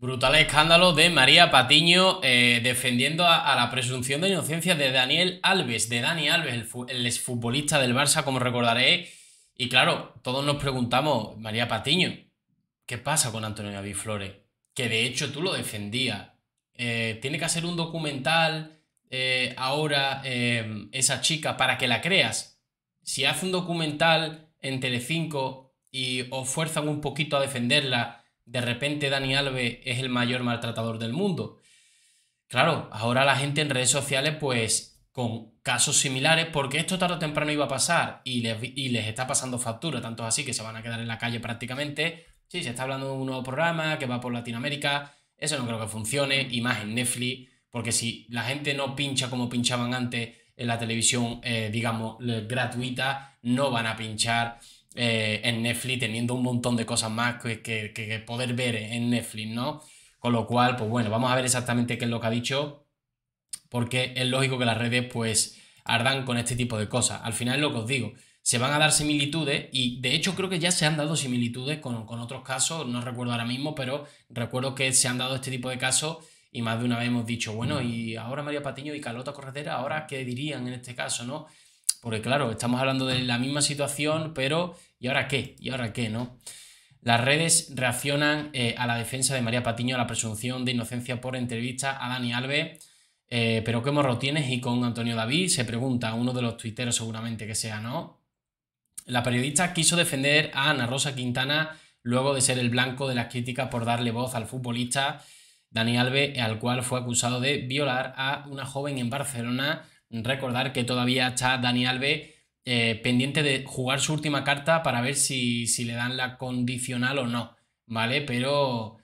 Brutal escándalo de María Patiño eh, defendiendo a, la presunción de inocencia de Daniel Alves, de Dani Alves, el, exfutbolista del Barça, como recordaré. Y claro, todos nos preguntamos, María Patiño, ¿qué pasa con Antonio David Que de hecho tú lo defendías. Eh, ¿Tiene que hacer un documental eh, ahora esa chica para que la creas? Si hace un documental en Telecinco y os fuerzan un poquito a defenderla de repente Dani Alves es el mayor maltratador del mundo. Claro, ahora la gente en redes sociales, pues con casos similares, porque esto tarde o temprano iba a pasar y les, está pasando factura, tanto así que se van a quedar en la calle prácticamente. Sí, se está hablando de un nuevo programa que va por Latinoamérica, eso no creo que funcione, y más en Netflix, porque si la gente no pincha como pinchaban antes en la televisión, eh, digamos, gratuita, no van a pinchar eh, en Netflix, teniendo un montón de cosas más que, poder ver en Netflix, ¿no? Con lo cual, pues bueno, vamos a ver exactamente qué es lo que ha dicho, porque es lógico que las redes pues ardan con este tipo de cosas. Al final lo que os digo, se van a dar similitudes y de hecho creo que ya se han dado similitudes con, con otros casos, no recuerdo ahora mismo, pero recuerdo que se han dado este tipo de casos y más de una vez hemos dicho, bueno, y ahora María Patiño y Carlota Corredera, ahora qué dirían en este caso, ¿no? Porque claro, estamos hablando de la misma situación, pero ¿y ahora qué? ¿Y ahora qué? ¿No? Las redes reaccionan eh, a la defensa de María Patiño, a la presunción de inocencia por entrevista a Dani Alves. Eh, pero qué morro tienes y con Antonio David se pregunta, uno de los tuiteros seguramente que sea, ¿no? La periodista quiso defender a Ana Rosa Quintana luego de ser el blanco de las críticas por darle voz al futbolista Dani Alves, al cual fue acusado de violar a una joven en Barcelona Recordar que todavía está Dani Alves eh, pendiente de jugar su última carta para ver si, le dan la condicional o no, ¿vale? Pero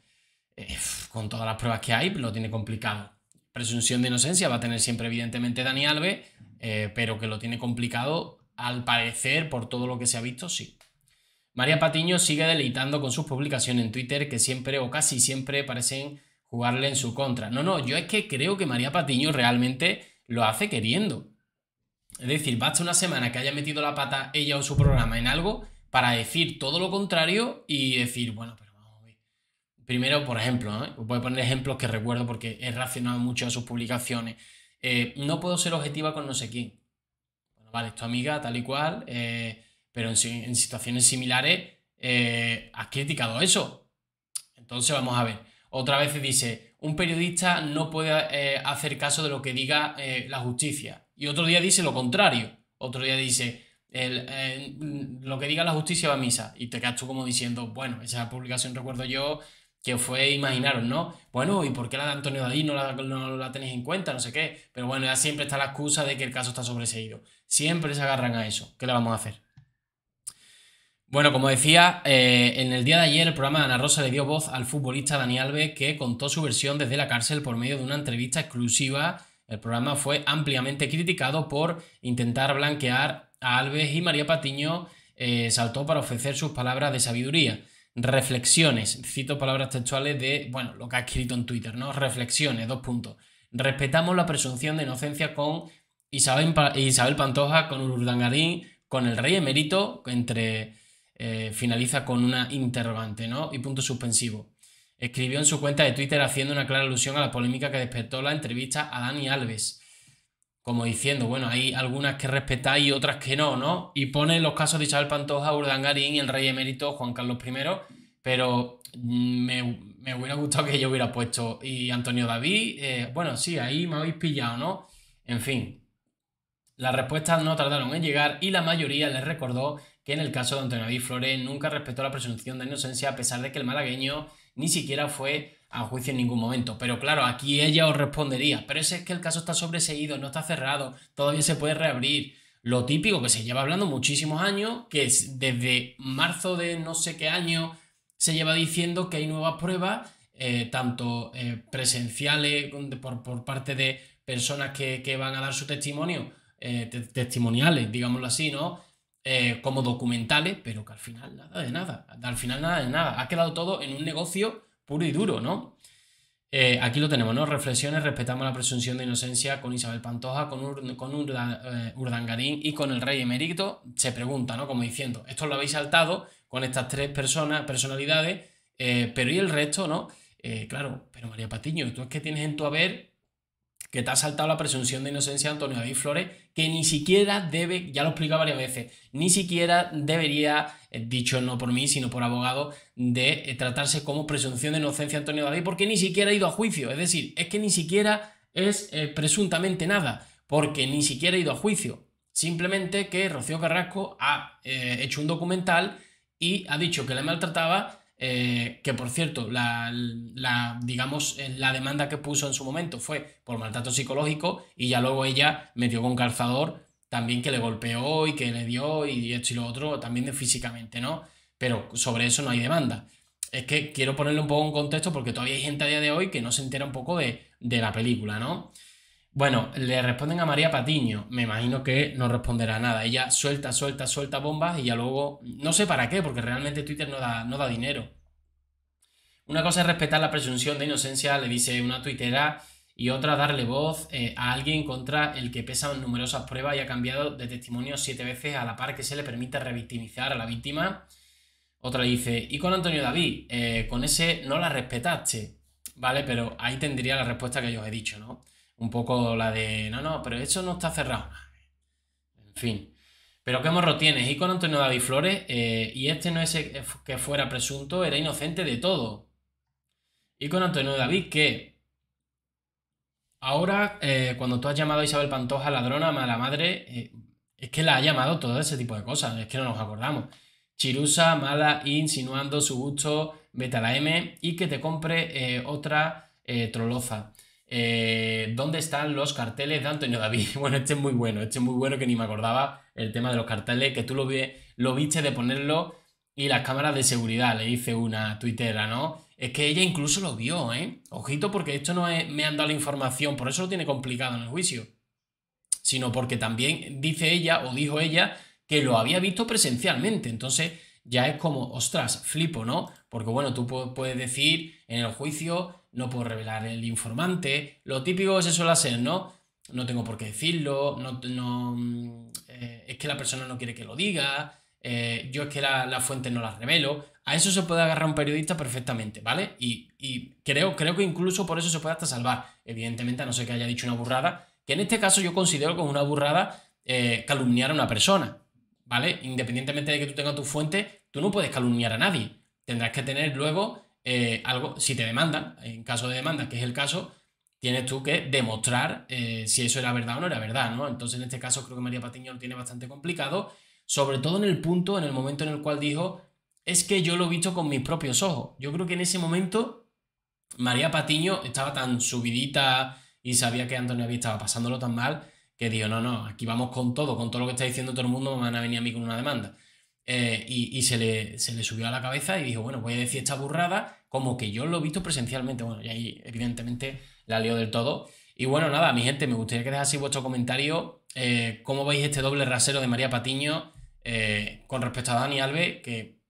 eh, con todas las pruebas que hay, lo tiene complicado. Presunción de inocencia va a tener siempre, evidentemente, Dani Alves, eh, pero que lo tiene complicado, al parecer, por todo lo que se ha visto, sí. María Patiño sigue deleitando con sus publicaciones en Twitter que siempre o casi siempre parecen jugarle en su contra. No, no, yo es que creo que María Patiño realmente lo hace queriendo. Es decir, basta una semana que haya metido la pata ella o su programa en algo para decir todo lo contrario y decir, bueno, pero vamos a ver. Primero, por ejemplo, ¿eh? voy a poner ejemplos que recuerdo porque he reaccionado mucho a sus publicaciones. Eh, no puedo ser objetiva con no sé quién. vale, tu amiga, tal y cual, eh, pero en, situaciones similares has criticado eso. Entonces, vamos a ver. Otra vez dice, un periodista no puede eh, hacer caso de lo que diga eh, la justicia. Y otro día dice lo contrario. Otro día dice, eh, mm, lo que diga la justicia va a misa. Y te quedas tú como diciendo, bueno, esa publicación recuerdo yo que fue, imaginaros, ¿no? Bueno, ¿y por qué la de Antonio Dalí no la, no tenéis en cuenta? No sé qué. Pero bueno, ya siempre está la excusa de que el caso está sobreseído. Siempre se agarran a eso. ¿Qué le vamos a hacer? Bueno, como decía, eh, en el día de ayer el programa Ana Rosa le dio voz al futbolista Dani Alves que contó su versión desde la cárcel por medio de una entrevista exclusiva. El programa fue ampliamente criticado por intentar blanquear a Alves y María Patiño eh, saltó para ofrecer sus palabras de sabiduría. Reflexiones, cito palabras textuales de, bueno, lo que ha escrito en Twitter, ¿no? Reflexiones, dos puntos. Respetamos la presunción de inocencia con Isabel, Isabel Pantoja, con Urdangarín, con el rey emérito, entre eh, finaliza con una interrogante, ¿no? Y punto suspensivo. Escribió en su cuenta de Twitter haciendo una clara alusión a la polémica que despertó la entrevista a Dani Alves. Como diciendo, bueno, hay algunas que respetáis y otras que no, ¿no? Y pone los casos de Isabel Pantoja, Urdangarín y el rey emérito Juan Carlos I, pero mm, me, hubiera gustado que yo hubiera puesto. Y Antonio David, eh, bueno, sí, ahí me habéis pillado, ¿no? En fin, las respuestas no tardaron en llegar y la mayoría les recordó que en el caso de Antonio David Flores nunca respetó la presunción de inocencia a pesar de que el malagueño ni siquiera fue a juicio en ningún momento. Pero claro, aquí ella os respondería, pero ese es que el caso está sobreseído, no está cerrado, todavía se puede reabrir. Lo típico que se lleva hablando muchísimos años, que desde marzo de no sé qué año se lleva diciendo que hay nuevas pruebas, eh, tanto eh, presenciales por, parte de personas que, van a dar su testimonio, eh, testimoniales, digámoslo así, ¿no? Eh, como documentales, pero que al final nada de nada, al final nada de nada, ha quedado todo en un negocio puro y duro, ¿no? Eh, aquí lo tenemos, ¿no? Reflexiones, respetamos la presunción de inocencia con Isabel Pantoja, con, con eh, Urdangarín y con el rey emérito. Se pregunta, ¿no? Como diciendo, esto lo habéis saltado con estas tres personas, personalidades, pero ¿y el resto, no? claro, pero María Patiño, tú es que tienes en tu haber que te ha saltado la presunción de inocencia de Antonio David Flores, que ni siquiera debe, ya lo he explicado varias veces, ni siquiera debería, eh, dicho no por mí, sino por abogado, de eh, tratarse como presunción de inocencia de Antonio David, porque ni siquiera ha ido a juicio. Es decir, es que ni siquiera es eh, presuntamente nada, porque ni siquiera ha ido a juicio. Simplemente que Rocío Carrasco ha hecho un documental y ha dicho que le maltrataba eh, que por cierto, la, la, digamos, eh, la demanda que puso en su momento fue por maltrato psicológico y ya luego ella metió con calzador también que le golpeó y que le dio y esto y lo otro, también de físicamente, ¿no? Pero sobre eso no hay demanda. Es que quiero ponerle un poco un contexto porque todavía hay gente a día de hoy que no se entera un poco de, de la película, ¿no? Bueno, le responden a María Patiño. Me imagino que no responderá nada. Ella suelta, suelta, suelta bombas y ya luego. No sé para qué, porque realmente Twitter no da, no da dinero. Una cosa es respetar la presunción de inocencia, le dice una tuitera, y otra darle voz eh, a alguien contra el que pesan numerosas pruebas y ha cambiado de testimonio siete veces a la par que se le permite revictimizar a la víctima. Otra dice, y con Antonio David, eh, con ese no la respetaste. Vale, pero ahí tendría la respuesta que yo os he dicho, ¿no? un poco la de, no, no, pero eso no está cerrado. En fin. Pero qué morro tienes. Y con Antonio David Flores, eh, y este no es que fuera presunto, era inocente de todo. Y con Antonio David, que ahora, eh, cuando tú has llamado a Isabel Pantoja ladrona, mala madre, eh, es que la ha llamado todo ese tipo de cosas, es que no nos acordamos. Chirusa, mala, insinuando su gusto, a la M, y que te compre otra troloza. Eh, ¿Dónde están los carteles de Antonio David? Bueno, este es muy bueno, este es muy bueno que ni me acordaba el tema de los carteles, que tú lo, vi, lo viste de ponerlo y las cámaras de seguridad, le dice una tuitera, ¿no? Es que ella incluso lo vio, ¿eh? Ojito porque esto no me han dado la información, por eso lo tiene complicado en el juicio, sino porque también dice ella o dijo ella que lo había visto presencialmente, entonces ya es como, ostras, flipo, ¿no? Porque bueno, tú puedes decir en el juicio no puedo revelar el informante, lo típico es eso suele hacer, ¿no? No tengo por qué decirlo, no, no mm, eh, es que la persona no quiere que lo diga, eh, yo es que la, fuentes fuente no la revelo. A eso se puede agarrar un periodista perfectamente, ¿vale? Y, creo, creo que incluso por eso se puede hasta salvar, evidentemente, a no ser que haya dicho una burrada, que en este caso yo considero como una burrada eh, calumniar a una persona, ¿vale? Independientemente de que tú tengas tu fuente, tú no puedes calumniar a nadie. Tendrás que tener luego eh, algo, si te demandan, en caso de demanda, que es el caso, tienes tú que demostrar eh, si eso era verdad o no era verdad, ¿no? Entonces, en este caso, creo que María Patiño lo tiene bastante complicado, sobre todo en el punto, en el momento en el cual dijo, es que yo lo he visto con mis propios ojos. Yo creo que en ese momento María Patiño estaba tan subidita y sabía que Antonio había estaba pasándolo tan mal que dijo, no, no, aquí vamos con todo, con todo lo que está diciendo todo el mundo me van a venir a mí con una demanda. Eh, y, se, le, se, le, subió a la cabeza y dijo, bueno, voy a decir esta burrada como que yo lo he visto presencialmente. Bueno, y ahí evidentemente la lió del todo. Y bueno, nada, mi gente, me gustaría que dejaseis vuestro comentario. Eh, ¿Cómo veis este doble rasero de María Patiño eh, con respecto a Dani Alves, que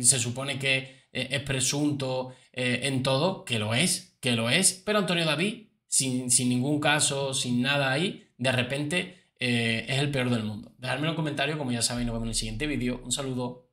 se supone que es presunto en todo, que lo es, que lo es, pero Antonio David, sin, sin ningún caso, sin nada ahí, de repente eh, es el peor del mundo. Dejadme en un comentario, como ya sabéis, nos vemos en el siguiente vídeo. Un saludo.